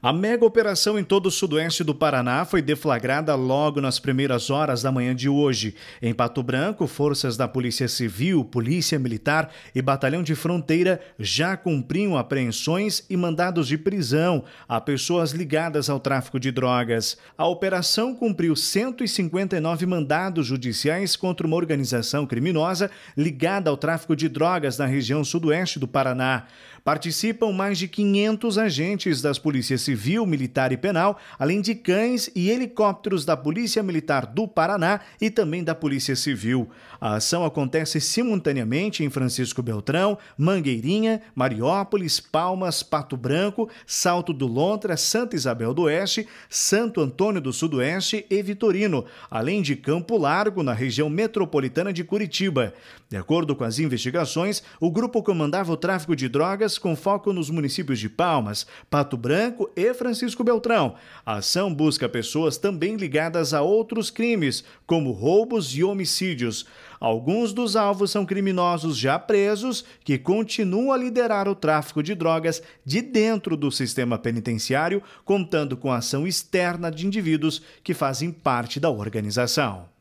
A mega operação em todo o sudoeste do Paraná foi deflagrada logo nas primeiras horas da manhã de hoje. Em Pato Branco, forças da Polícia Civil, Polícia Militar e Batalhão de Fronteira já cumpriam apreensões e mandados de prisão a pessoas ligadas ao tráfico de drogas. A operação cumpriu 159 mandados judiciais contra uma organização criminosa ligada ao tráfico de drogas na região sudoeste do Paraná. Participam mais de 500 agentes das polícias Civil, Militar e Penal, além de cães e helicópteros da Polícia Militar do Paraná e também da Polícia Civil. A ação acontece simultaneamente em Francisco Beltrão, Mangueirinha, Mariópolis, Palmas, Pato Branco, Salto do Lontra, Santa Isabel do Oeste, Santo Antônio do Sudoeste e Vitorino, além de Campo Largo, na região metropolitana de Curitiba. De acordo com as investigações, o grupo comandava o tráfico de drogas com foco nos municípios de Palmas, Pato Branco e Francisco Beltrão. A ação busca pessoas também ligadas a outros crimes, como roubos e homicídios. Alguns dos alvos são criminosos já presos que continuam a liderar o tráfico de drogas de dentro do sistema penitenciário, contando com ação externa de indivíduos que fazem parte da organização.